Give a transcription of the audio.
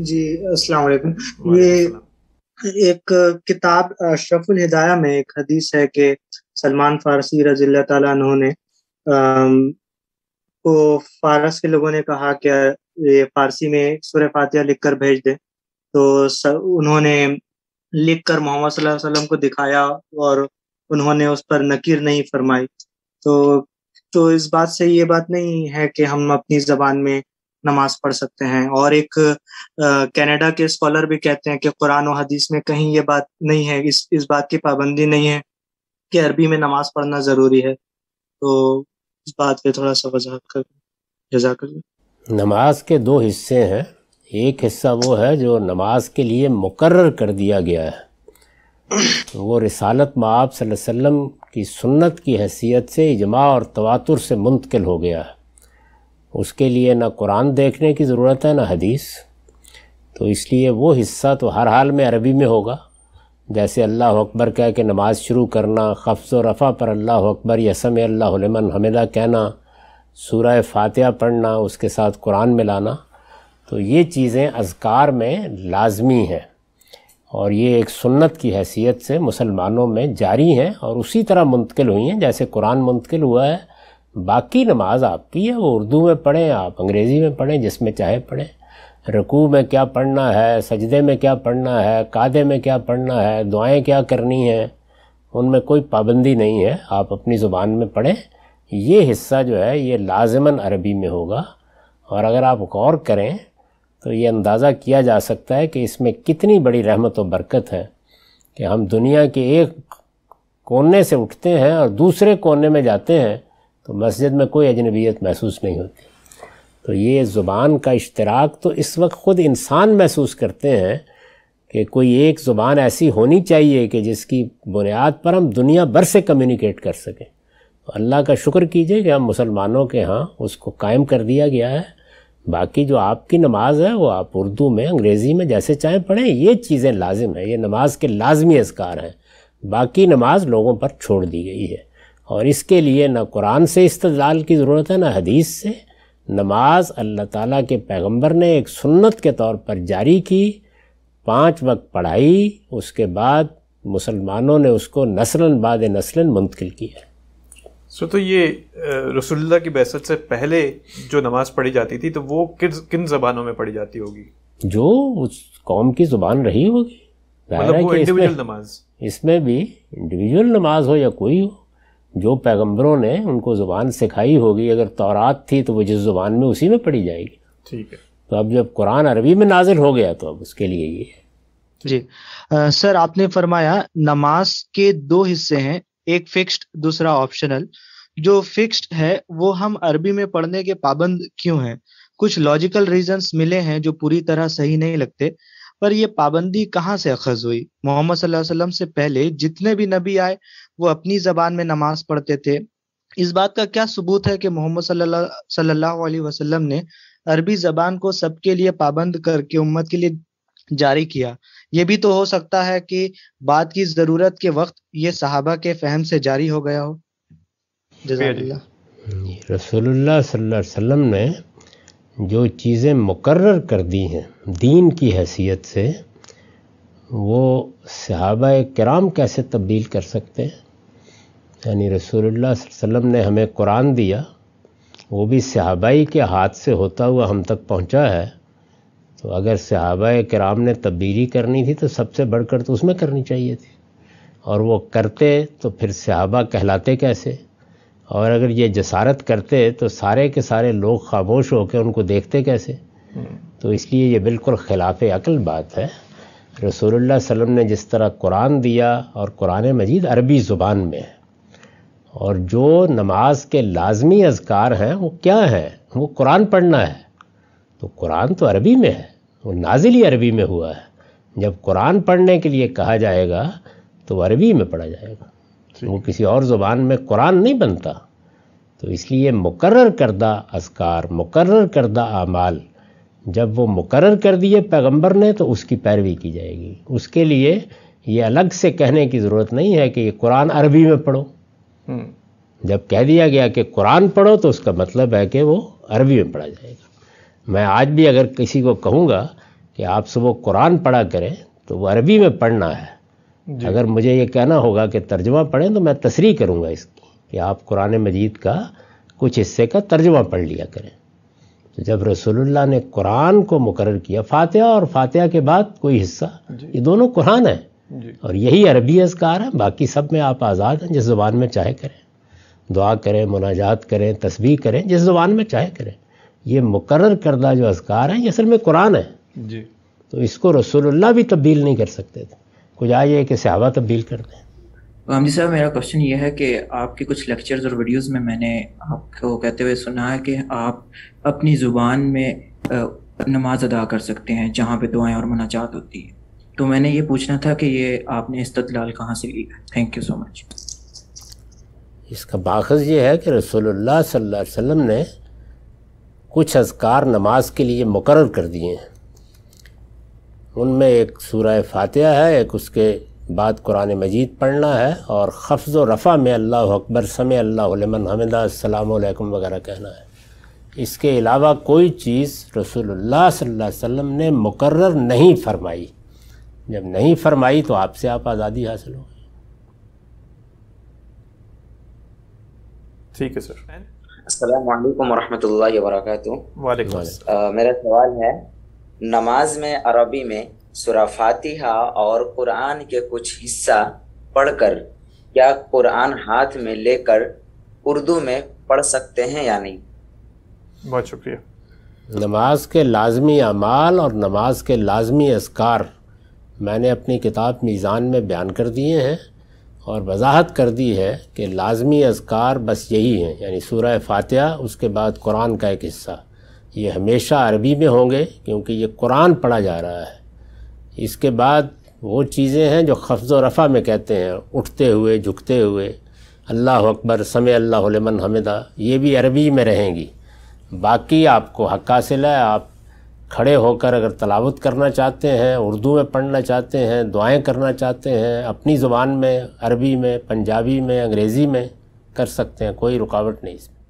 जी अस्सलाम वालेकुम ये एक किताब शफुल हिदाया में एक हदीस है कि सलमान फारसी रजील अल्लाह ने को फारस के लोगों ने कहा कि ये फारसी में सूर्य फातिहा लिख कर भेज दें तो उन्होंने लिख कर मोहम्मद वसल्लम को दिखाया और उन्होंने उस पर नकीर नहीं फरमाई तो तो इस बात से ये बात नहीं है कि हम अपनी जबान में नमाज पढ़ सकते हैं और एक कनाडा के स्कॉलर भी कहते हैं कि कुरान और हदीस में कहीं ये बात नहीं है इस इस बात की पाबंदी नहीं है कि अरबी में नमाज पढ़ना ज़रूरी है तो इस बात पे थोड़ा सा वजाहत कर जजाक नमाज के दो हिस्से हैं एक हिस्सा वो है जो नमाज के लिए मुकर कर दिया गया है तो वो रिसालत माप वसल्लम की सुन्नत की हैसियत से इजमा और तवातुर से मुंतकिल हो गया है उसके लिए ना कुरान देखने की ज़रूरत है ना हदीस तो इसलिए वो हिस्सा तो हर हाल में अरबी में होगा जैसे अल्लाह अकबर कह के नमाज़ शुरू करना खफ्ज़ व रफ़ा पर अल्लाह अकबर यसम अल्लामन हमदा कहना सूर फातिहा पढ़ना उसके साथ कुरान मिलाना तो ये चीज़ें अजकार में लाजमी हैं और ये एक सुन्नत की हैसियत से मुसलमानों में जारी हैं और उसी तरह मुंतकिल हुई हैं जैसे कुरान मुंतकिल हुआ है बाकी नमाज आपकी है वो उर्दू में पढ़ें आप अंग्रेज़ी में पढ़ें जिसमें चाहे पढ़ें रकू में क्या पढ़ना है सजदे में क्या पढ़ना है कादे में क्या पढ़ना है दुआएं क्या करनी हैं उनमें कोई पाबंदी नहीं है आप अपनी ज़ुबान में पढ़ें ये हिस्सा जो है ये लाजमन अरबी में होगा और अगर आप गौर करें तो ये अंदाज़ा किया जा सकता है कि इसमें कितनी बड़ी रहमत और बरकत है कि हम दुनिया के एक कोने से उठते हैं और दूसरे कोने में जाते हैं तो मस्जिद में कोई अजनबीयत महसूस नहीं होती तो ये ज़ुबान का इश्तराक तो इस वक्त ख़ुद इंसान महसूस करते हैं कि कोई एक ज़ुबान ऐसी होनी चाहिए कि जिसकी बुनियाद पर हम दुनिया भर से कम्युनिकेट कर सकें तो अल्लाह का शुक्र कीजिए कि हम मुसलमानों के यहाँ उसको कायम कर दिया गया है बाकी जो आपकी नमाज है वो आप उर्दू में अंग्रेज़ी में जैसे चाहे पढ़ें ये चीज़ें लाजिम हैं ये नमाज के लाजमी असकार हैं बाकी नमाज लोगों पर छोड़ दी गई है और इसके लिए ना कुरान से इस्तलाल की ज़रूरत है ना हदीस से नमाज अल्लाह ताला के पैगंबर ने एक सुन्नत के तौर पर जारी की पांच वक्त पढ़ाई उसके बाद मुसलमानों ने उसको नस्लन बाद नस्लन मुंतकिल किया सो तो ये रसुल्ला की बहसत से पहले जो नमाज़ पढ़ी जाती थी तो वो किन किन ज़बानों में पढ़ी जाती होगी जो उस कौम की ज़ुबान रही होगी मतलब वो इंडिविजुअल नमाज इसमें भी इंडिविजुअल नमाज हो या कोई हो जो पैगंबरों ने उनको ज़ुबान सिखाई होगी अगर तौरात थी तो वो जिस ज़ुबान में उसी में पढ़ी जाएगी ठीक है तो अब जब कुरान अरबी में नाजिल हो गया तो अब उसके लिए ये है जी आ, सर आपने फरमाया नमाज के दो हिस्से हैं एक फिक्स्ड दूसरा ऑप्शनल जो फिक्स्ड है वो हम अरबी में पढ़ने के पाबंद क्यों हैं कुछ लॉजिकल रीजंस मिले हैं जो पूरी तरह सही नहीं लगते पर यह पाबंदी कहाँ से अखज हुई मोहम्मद सल्लल्लाहु से पहले जितने भी नबी आए वो अपनी जबान में नमाज पढ़ते थे इस बात का क्या सबूत है कि मोहम्मद सल्लल्लाहु अलैहि वसल्लम ने अरबी जबान को सबके लिए पाबंद करके उम्मत के लिए जारी किया ये भी तो हो सकता है कि बात की जरूरत के वक्त ये सहाबा के फहम से जारी हो गया हो रसोल्ला ने जो चीज़ें मुकर कर दी हैं दीन की हैसियत से वो सहाबा कराम कैसे तब्दील कर सकते हैं यानी रसूलुल्लाह वसम ने हमें कुरान दिया वो भी सहाबाई के हाथ से होता हुआ हम तक पहुंचा है तो अगर सहाबा कराम ने तब्दीली करनी थी तो सबसे बढ़कर तो उसमें करनी चाहिए थी और वो करते तो फिर सहाबा कहलाते कैसे और अगर ये जसारत करते तो सारे के सारे लोग खामोश होकर उनको देखते कैसे तो इसलिए ये बिल्कुल ख़िलाफ़ अकल बात है रसूलुल्लाह सल्लम ने जिस तरह कुरान दिया और कुरान मजीद अरबी ज़ुबान में है और जो नमाज के लाजमी अजकार हैं वो क्या हैं वो कुरान पढ़ना है तो कुरान तो अरबी में है वो नाजिल ही अरबी में हुआ है जब कुरान पढ़ने के लिए कहा जाएगा तो अरबी में पढ़ा जाएगा तो वो किसी और ज़ुबान में कुरान नहीं बनता तो इसलिए मुकर्र करदा असकार मुकर्र करदा आमाल जब वो मुकर्र कर दिए पैगंबर ने तो उसकी पैरवी की जाएगी उसके लिए ये अलग से कहने की ज़रूरत नहीं है कि ये कुरान अरबी में पढ़ो हम्म। जब कह दिया गया कि कुरान पढ़ो तो उसका मतलब है कि वो अरबी में पढ़ा जाएगा मैं आज भी अगर किसी को कहूँगा कि आप सुबह कुरान पढ़ा करें तो वो अरबी में पढ़ना है अगर मुझे ये कहना होगा कि तर्जमा पढ़ें तो मैं तस्री करूँगा इसकी कि आप कुरान मजीद का कुछ हिस्से का तर्जमा पढ़ लिया करें तो जब रसोल्ला ने कुरान को मुकर किया फातह और फातह के बाद कोई हिस्सा ये दोनों कुरान है और यही अरबी अजकार है बाकी सब में आप आज़ाद हैं जिस ज़ुबान में चाहे करें दुआ करें मुनाजात करें तस्वीर करें जिस ज़ुबान में चाहे करें ये मुकर करदा जो अजकार है ये असल में कुरान है जी तो इसको रसोल्ला भी तब्दील नहीं कर सकते थे कुछ आ है कि सहावा तब्दील कर दें जी साहब मेरा क्वेश्चन ये है कि आपके कुछ लेक्चर्स और वीडियोस में मैंने आपको कहते हुए सुना है कि आप अपनी ज़ुबान में नमाज अदा कर सकते हैं जहाँ पे दुआएं और मनाजात होती है तो मैंने ये पूछना था कि ये आपने इस्तलाल कहाँ से लिया थैंक यू सो मच इसका बाखज ये है कि रसोल्ला सल्लल्लाहु अलैहि वसल्लम ने कुछ अजकार नमाज के लिए मुकर कर दिए हैं उनमें एक सूर्य फातिहा है एक उसके बाद कुरान मजीद पढ़ना है और खफ्ज़ व रफ़ा में अल्लाह अकबर समय अल्लाहमन हमदाम वगैरह कहना है इसके अलावा कोई चीज़ रसोल्ला सल्लल्लाहु ने मुकर्र नहीं फरमाई जब नहीं फरमाई तो आपसे आप आज़ादी हासिल हो ठीक है सर अल्लाम वरहमल वरक मेरा सवाल है नमाज में अरबी में सुरा फातिहा और कुरान के कुछ हिस्सा पढ़कर या कुरान हाथ में लेकर उर्दू में पढ़ सकते हैं या नहीं बहुत शुक्रिया नमाज के लाजमी अमाल और नमाज के लाजमी असकार मैंने अपनी किताब मीज़ान में बयान कर दिए हैं और वजाहत कर दी है कि लाजमी असकार बस यही हैं यानी सूरह फातिहा उसके बाद कुरान का एक हिस्सा ये हमेशा अरबी में होंगे क्योंकि ये कुरान पढ़ा जा रहा है इसके बाद वो चीज़ें हैं जो खफ्ज़ रफ़ा में कहते हैं उठते हुए झुकते हुए अल्लाह अकबर समय अल्लाह लमन हमदा ये भी अरबी में रहेंगी बाकी आपको हक हासिल है आप खड़े होकर अगर तलावत करना चाहते हैं उर्दू में पढ़ना चाहते हैं दुआएं करना चाहते हैं अपनी ज़ुबान में अरबी में पंजाबी में अंग्रेज़ी में कर सकते हैं कोई रुकावट नहीं इसमें